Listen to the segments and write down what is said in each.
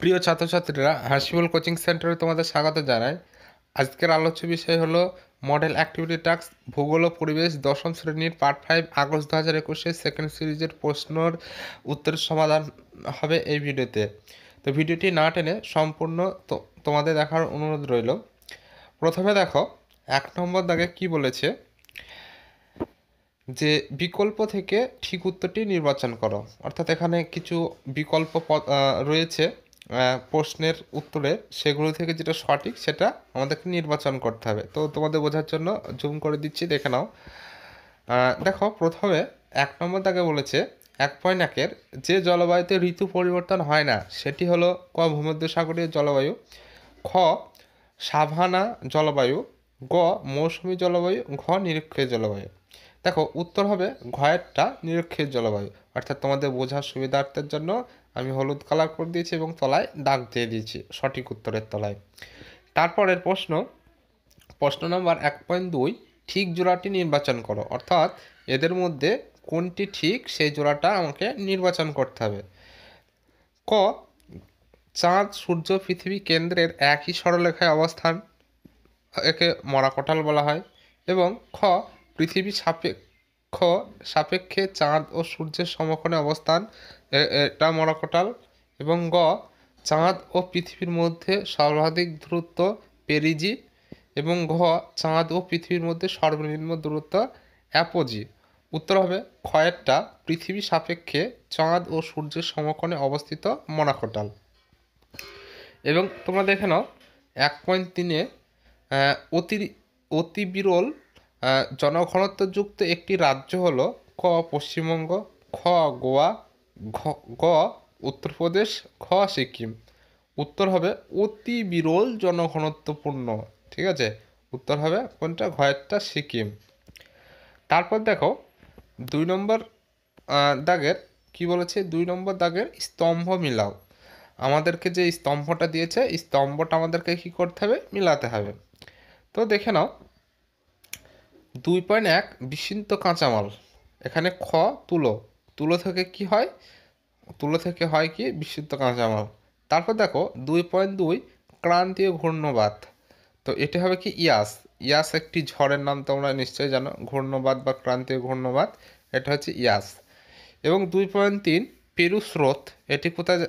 প্রিয় ছাত্রছাত্রীরা হাসিবুল কোচিং সেন্টারে তোমাদের স্বাগত জানাই আজকের আলোচ্য বিষয় হলো মডেল অ্যাক্টিভিটি টাক্স ভূগোল ও পরিবেশ দশম শ্রেণীর পার্ট ফাইভ আগস্ট দু হাজার একুশে সেকেন্ড সিরিজের প্রশ্নর উত্তরের সমাধান হবে এই ভিডিওতে তো ভিডিওটি না টেনে সম্পূর্ণ তোমাদের দেখার অনুরোধ রইল প্রথমে দেখো এক নম্বর দাগে কি বলেছে যে বিকল্প থেকে ঠিক উত্তরটি নির্বাচন করো অর্থাৎ এখানে কিছু বিকল্প রয়েছে প্রশ্নের উত্তরে সেগুলো থেকে যেটা সঠিক সেটা আমাদেরকে নির্বাচন করতে হবে তো তোমাদের বোঝার জন্য জুম করে দিচ্ছি দেখে নাও দেখো প্রথমে এক নম্বর তাকে বলেছে এক পয়েন্ট একের যে জলবায়ুতে ঋতু পরিবর্তন হয় না সেটি হলো ক ভূমধ্যসাগরীয় জলবায়ু খ সাভানা জলবায়ু গ মৌসুমি জলবায়ু ঘ নিরক্ষীয় জলবায়ু দেখো উত্তর হবে ঘয়েরটা নিরক্ষীয় জলবায়ু অর্থাৎ তোমাদের বোঝার সুবিধার্থের জন্য আমি হলুদ কালার করে দিয়েছি এবং তলায় দাগ দিয়ে দিয়েছি সঠিক উত্তরের তলায় তারপরের প্রশ্ন প্রশ্ন নম্বর এক পয়েন্ট দুই ঠিক জোড়াটি নির্বাচন করো অর্থাৎ এদের মধ্যে কোনটি ঠিক সেই জোড়াটা আমাকে নির্বাচন করতে হবে ক চাঁদ সূর্য পৃথিবী কেন্দ্রের একই সরলেখায় অবস্থান একে মরা বলা হয় এবং খ পৃথিবী সাপেক্ষ সাপেক্ষে চাঁদ ও সূর্যের সমক্ষণে অবস্থান এটা মরকটাল এবং গ চাঁদ ও পৃথিবীর মধ্যে সর্বাধিক দূরত্ব পেরিজি এবং ঘ চাঁদ ও পৃথিবীর মধ্যে সর্বনিম্ন দূরত্ব অ্যাপোজি উত্তর হবে ক্ষয়েরটা পৃথিবী সাপেক্ষে চাঁদ ও সূর্যের সমকোণে অবস্থিত মনাকোটাল এবং তোমরা দেখে নাও এক পয়েন্ট তিনে অতি অতি বিরল জনঘনত্বযুক্ত একটি রাজ্য হলো ক পশ্চিমবঙ্গ খ গোয়া ঘ গ উত্তরপ্রদেশ খ সিকিম উত্তর হবে অতি বিরল জনঘনত্বপূর্ণ ঠিক আছে উত্তর হবে কোনটা ঘয়েরটা সিকিম তারপর দেখো দুই নম্বর দাগের কি বলেছে দুই নম্বর দাগের স্তম্ভ মিলাও আমাদেরকে যে স্তম্ভটা দিয়েছে স্তম্ভটা আমাদেরকে কি করতে হবে মিলাতে হবে তো দেখে নাও দুই পয়েন্ট এক বিচিন্ত কাঁচামাল এখানে খ তুলো তুলো থেকে কি হয় তুলো থেকে হয় কি বিশুদ্ধ কাঁচামাল তারপর দেখো দুই পয়েন্ট দুই ক্রান্তীয় ঘূর্ণবাদ তো এটি হবে কি ইয়াস ইয়াস একটি ঝড়ের নাম তোমরা নিশ্চয়ই জানো ঘূর্ণবাদ বা ক্রান্তীয় ঘূর্ণবাদ এটা হচ্ছে ইয়াস এবং দুই পয়েন্ট তিন পেরু স্রোত এটি কোথায়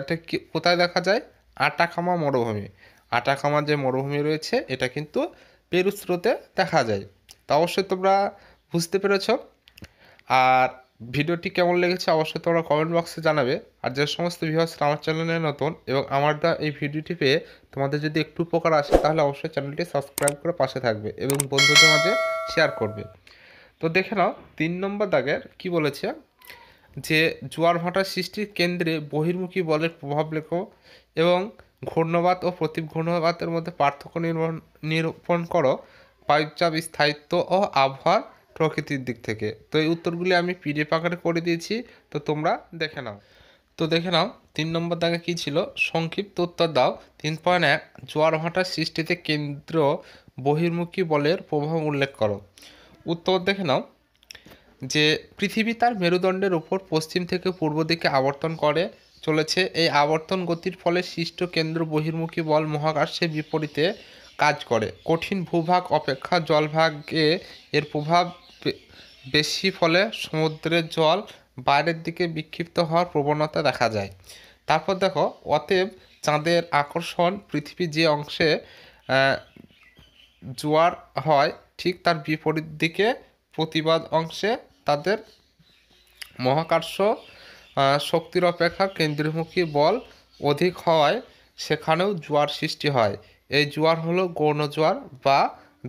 এটা কি কোথায় দেখা যায় আটাকামা মরুভূমি আটাকামা যে মরুভূমি রয়েছে এটা কিন্তু পেরু স্রোতে দেখা যায় তা অবশ্যই তোমরা বুঝতে পেরেছ আর ভিডিওটি কেমন লেগেছে অবশ্যই তোমরা কমেন্ট বক্সে জানাবে আর যে সমস্ত ভিউয়ার্সরা আমার চ্যানেলে নতুন এবং আমার দা এই ভিডিওটি পেয়ে তোমাদের যদি একটু উপকার আসে তাহলে অবশ্যই চ্যানেলটি সাবস্ক্রাইব করে পাশে থাকবে এবং বন্ধুদের মাঝে শেয়ার করবে তো দেখে নাও তিন নম্বর দাগের কি বলেছে যে জোয়ার ভাটার সৃষ্টির কেন্দ্রে বহির্মুখী বলের প্রভাব লেখো এবং ঘূর্ণবাদ ও প্রতীপ ঘূর্ণবাতের মধ্যে পার্থক্য নিরূপণ করো পাইপচাপ স্থায়িত্ব ও আবহাওয়ার প্রকৃতির দিক থেকে তো এই উত্তরগুলি আমি পিডিএফ আকারে করে দিয়েছি তো তোমরা দেখে নাও তো দেখে নাও তিন নম্বর দাগে কী ছিল সংক্ষিপ্ত উত্তর দাও তিন পয়েন্ট এক জোয়ারভাটার সৃষ্টিতে কেন্দ্র বহির্মুখী বলের প্রভাব উল্লেখ করো উত্তর দেখে নাও যে পৃথিবী তার মেরুদণ্ডের উপর পশ্চিম থেকে পূর্ব দিকে আবর্তন করে চলেছে এই আবর্তন গতির ফলে সৃষ্ট কেন্দ্র বহির্মুখী বল মহাকাশের বিপরীতে কাজ করে কঠিন ভূভাগ অপেক্ষা জলভাগে এর প্রভাব বেশি ফলে সমুদ্রের জল বাইরের দিকে বিক্ষিপ্ত হওয়ার প্রবণতা দেখা যায় তারপর দেখো অতএব চাঁদের আকর্ষণ পৃথিবী যে অংশে জোয়ার হয় ঠিক তার বিপরীত দিকে প্রতিবাদ অংশে তাদের মহাকর্ষ শক্তির অপেক্ষা কেন্দ্রমুখী বল অধিক হওয়ায় সেখানেও জোয়ার সৃষ্টি হয় এই জোয়ার হলো গৌণ জোয়ার বা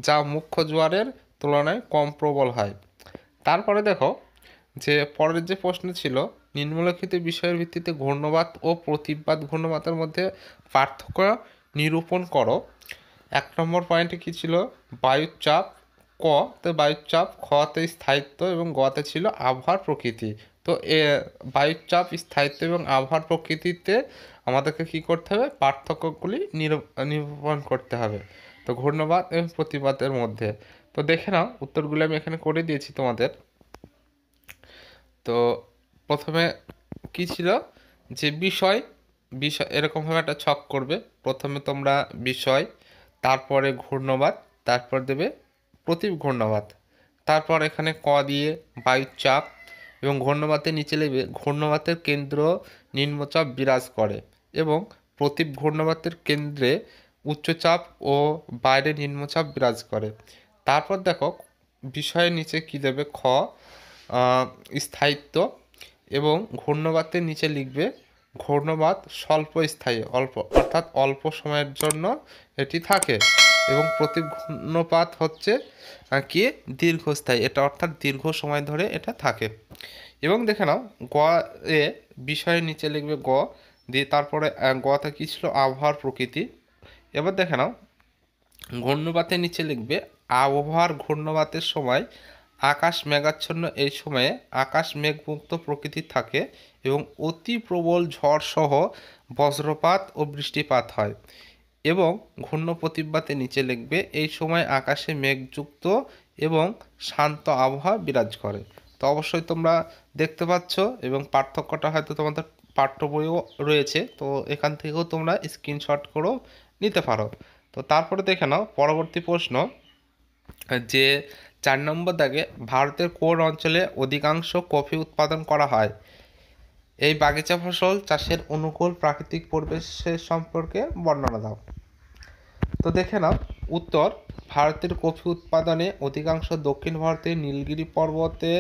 যা মুখ্য জোয়ারের তুলনায় কম প্রবল হয় তারপরে দেখো যে পরের যে প্রশ্ন ছিল নিম্নলিখিত বিষয়ের ভিত্তিতে ঘূর্ণবাদ ও প্রতিবাদ ঘূর্ণবাদের মধ্যে পার্থক্য নিরূপণ করো এক নম্বর পয়েন্টে কী ছিল বায়ুর চাপ ক তে বায়ুর চাপ খতে স্থায়িত্ব এবং গতে ছিল আবহাওয়ার প্রকৃতি তো এ বায়ুর চাপ স্থায়িত্ব এবং আবহাওয়ার প্রকৃতিতে আমাদেরকে কি করতে হবে পার্থক্যগুলি নিরূপণ করতে হবে তো ঘূর্ণবাদ এবং প্রতিবাদের মধ্যে তো দেখে নাও উত্তরগুলো আমি এখানে করে দিয়েছি তোমাদের তো প্রথমে কি ছিল যে বিষয় বিষয় এরকমভাবে একটা ছক করবে প্রথমে তোমরা বিষয় তারপরে ঘূর্ণবাদ তারপর দেবে প্রতীপ ঘূর্ণবাদ তারপর এখানে ক দিয়ে চাপ এবং ঘূর্ণবাতের নিচে লেবে ঘূর্ণবাতের কেন্দ্র নিম্নচাপ বিরাজ করে এবং প্রতীপ ঘূর্ণবাতের কেন্দ্রে উচ্চচাপ ও বাইরে নিম্নচাপ বিরাজ করে তারপর দেখো বিষয়ের নিচে কি দেবে খ স্থায়িত্ব এবং ঘূর্ণবাতের নিচে লিখবে ঘূর্ণবাত স্বল্প স্থায়ী অল্প অর্থাৎ অল্প সময়ের জন্য এটি থাকে এবং প্রতি ঘূর্ণপাত হচ্ছে কি দীর্ঘস্থায়ী এটা অর্থাৎ দীর্ঘ সময় ধরে এটা থাকে এবং দেখে নাও গ এ বিষয়ের নিচে লিখবে গ দিয়ে তারপরে গতে কী ছিল আবহাওয়ার প্রকৃতি এবার দেখে নাও ঘূর্ণপাতের নিচে লিখবে আবহাওয়ার ঘূর্ণবাতের সময় আকাশ মেঘাচ্ছন্ন এই সময়ে আকাশ মেঘমুক্ত প্রকৃতি থাকে এবং অতি প্রবল ঝড়সহ বজ্রপাত ও বৃষ্টিপাত হয় এবং ঘূর্ণ প্রতিবাতে নিচে লিখবে এই সময় আকাশে মেঘযুক্ত এবং শান্ত আবহাওয়া বিরাজ করে তো অবশ্যই তোমরা দেখতে পাচ্ছ এবং পার্থক্যটা হয়তো তোমাদের পাঠ্য বইও রয়েছে তো এখান থেকেও তোমরা স্ক্রিনশট করেও নিতে পারো তো তারপরে দেখে নাও পরবর্তী প্রশ্ন যে চার নম্বর দাগে ভারতের কোন অঞ্চলে অধিকাংশ কফি উৎপাদন করা হয় এই বাগিচা ফসল চাষের অনুকূল প্রাকৃতিক পরিবেশের সম্পর্কে বর্ণনা দাও তো দেখে নাও উত্তর ভারতের কফি উৎপাদনে অধিকাংশ দক্ষিণ ভারতের নীলগিরি পর্বতে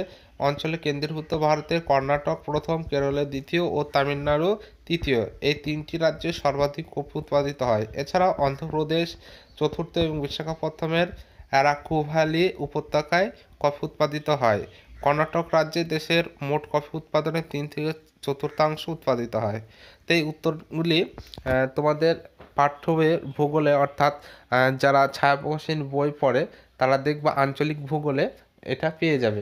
অঞ্চলে কেন্দ্রীভূত ভারতের কর্ণাটক প্রথম কেরলের দ্বিতীয় ও তামিলনাড়ু তৃতীয় এই তিনটি রাজ্যে সর্বাধিক কফি উৎপাদিত হয় এছাড়াও অন্ধ্রপ্রদেশ চতুর্থ এবং বিশাখাপত্তনমের অ্যারাকুভালি উপত্যকায় কফি উৎপাদিত হয় কর্ণাটক রাজ্যে দেশের মোট কফি উৎপাদনের তিন থেকে চতুর্থাংশ উৎপাদিত হয় তাই উত্তরগুলি তোমাদের পাঠ্য ভূগোলে অর্থাৎ যারা ছায়া বই পড়ে তারা দেখবা আঞ্চলিক ভূগোলে এটা পেয়ে যাবে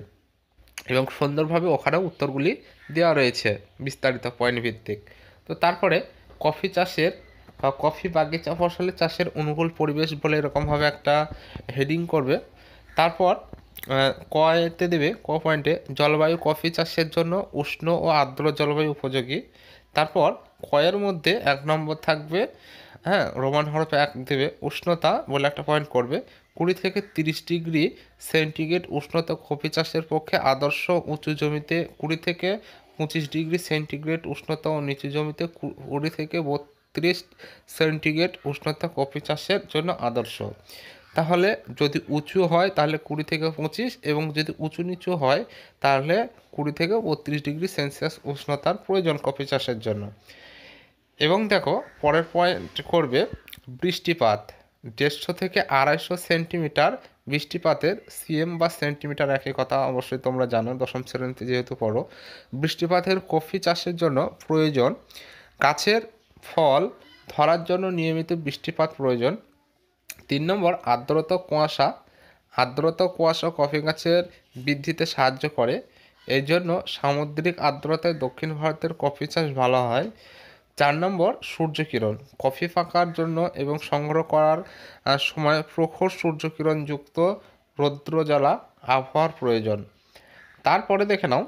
এবং সুন্দরভাবে ওখানেও উত্তরগুলি দেওয়া রয়েছে বিস্তারিত পয়েন্ট ভিত্তিক তো তারপরে কফি চাষের বা কফি বাগিচা ফসলের চাষের অনুকূল পরিবেশ বলে এরকমভাবে একটা হেডিং করবে তারপর কয়েতে দেবে ক পয়েন্টে জলবায়ু কফি চাষের জন্য উষ্ণ ও আর্দ্র জলবায়ু উপযোগী তারপর কয়ের মধ্যে এক নম্বর থাকবে হ্যাঁ রোমান হরফে এক দেবে উষ্ণতা বলে একটা পয়েন্ট করবে কুড়ি থেকে তিরিশ ডিগ্রি সেন্টিগ্রেড উষ্ণতা কফি চাষের পক্ষে আদর্শ উঁচু জমিতে কুড়ি থেকে পঁচিশ ডিগ্রি সেন্টিগ্রেড উষ্ণতা ও নিচু জমিতে কুড়ি থেকে তিরিশ সেন্টিগ্রেড উষ্ণতা কফি চাষের জন্য আদর্শ তাহলে যদি উঁচু হয় তাহলে কুড়ি থেকে পঁচিশ এবং যদি উঁচু নিচু হয় তাহলে কুড়ি থেকে বত্রিশ ডিগ্রি সেলসিয়াস উষ্ণতার প্রয়োজন কফি চাষের জন্য এবং দেখো পরের পয়েন্ট করবে বৃষ্টিপাত দেড়শো থেকে আড়াইশো সেন্টিমিটার বৃষ্টিপাতের সিএম বা সেন্টিমিটার একই কথা অবশ্যই তোমরা জানো দশম শ্রেণীতে যেহেতু পড়ো বৃষ্টিপাতের কফি চাষের জন্য প্রয়োজন গাছের ফল ধরার জন্য নিয়মিত বৃষ্টিপাত প্রয়োজন তিন নম্বর আর্দ্রতা কুয়াশা আর্দ্রতা কুয়াশা কফি গাছের বৃদ্ধিতে সাহায্য করে এই জন্য সামুদ্রিক আর্দ্রতায় দক্ষিণ ভারতের কফি চাষ ভালো হয় চার নম্বর সূর্যকিরণ কফি ফাঁকার জন্য এবং সংগ্রহ করার সময় প্রখর সূর্যকিরণযুক্ত রৌদ্রজ্বালা আবহাওয়ার প্রয়োজন তারপরে দেখে নাও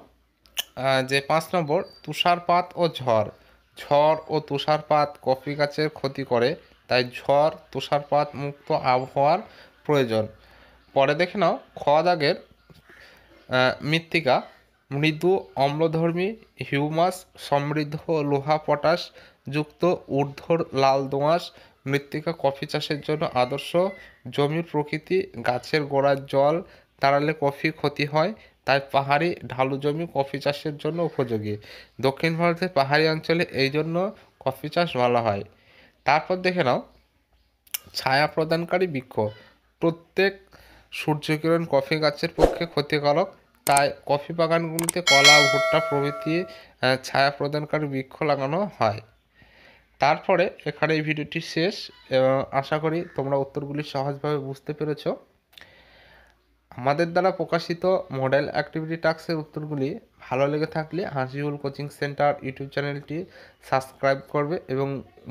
যে পাঁচ নম্বর তুষারপাত ও ঝড় ঝড় ও তুষারপাত কফি গাছের ক্ষতি করে তাই ঝড় তুষারপাত মুক্ত আবহাওয়ার প্রয়োজন পরে দেখে নাও খ দাগের মৃত্তিকা মৃদু অম্লধর্মী হিউমাস সমৃদ্ধ লোহা পটাশ যুক্ত ঊর্ধ্বর লাল দোঁয়াশ মৃত্তিকা কফি চাষের জন্য আদর্শ জমির প্রকৃতি গাছের গোড়ার জল তাড়ালে কফি ক্ষতি হয় তাই পাহাড়ি ঢালু জমি কফি চাষের জন্য উপযোগী দক্ষিণ ভারতের পাহাড়ি অঞ্চলে এই জন্য কফি চাষ ভালো হয় তারপর দেখে নাও ছায়া প্রদানকারী বৃক্ষ প্রত্যেক সূর্যকিরণ কফি গাছের পক্ষে ক্ষতিকারক তাই কফি বাগানগুলিতে কলা ভুট্টা প্রভৃতি ছায়া প্রদানকারী বৃক্ষ লাগানো হয় তারপরে এখানে এই ভিডিওটি শেষ আশা করি তোমরা উত্তরগুলি সহজভাবে বুঝতে পেরেছো আমাদের দ্বারা প্রকাশিত মডেল অ্যাক্টিভিটি টাস্কের উত্তরগুলি ভালো লেগে থাকলে হাসিউল কোচিং সেন্টার ইউটিউব চ্যানেলটি সাবস্ক্রাইব করবে এবং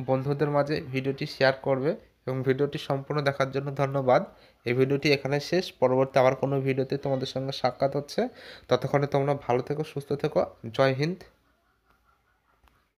বন্ধুদের মাঝে ভিডিওটি শেয়ার করবে এবং ভিডিওটি সম্পূর্ণ দেখার জন্য ধন্যবাদ এই ভিডিওটি এখানে শেষ পরবর্তী আবার কোনো ভিডিওতে তোমাদের সঙ্গে সাক্ষাৎ হচ্ছে ততক্ষণে তোমরা ভালো থেকো সুস্থ থেকো জয় হিন্দ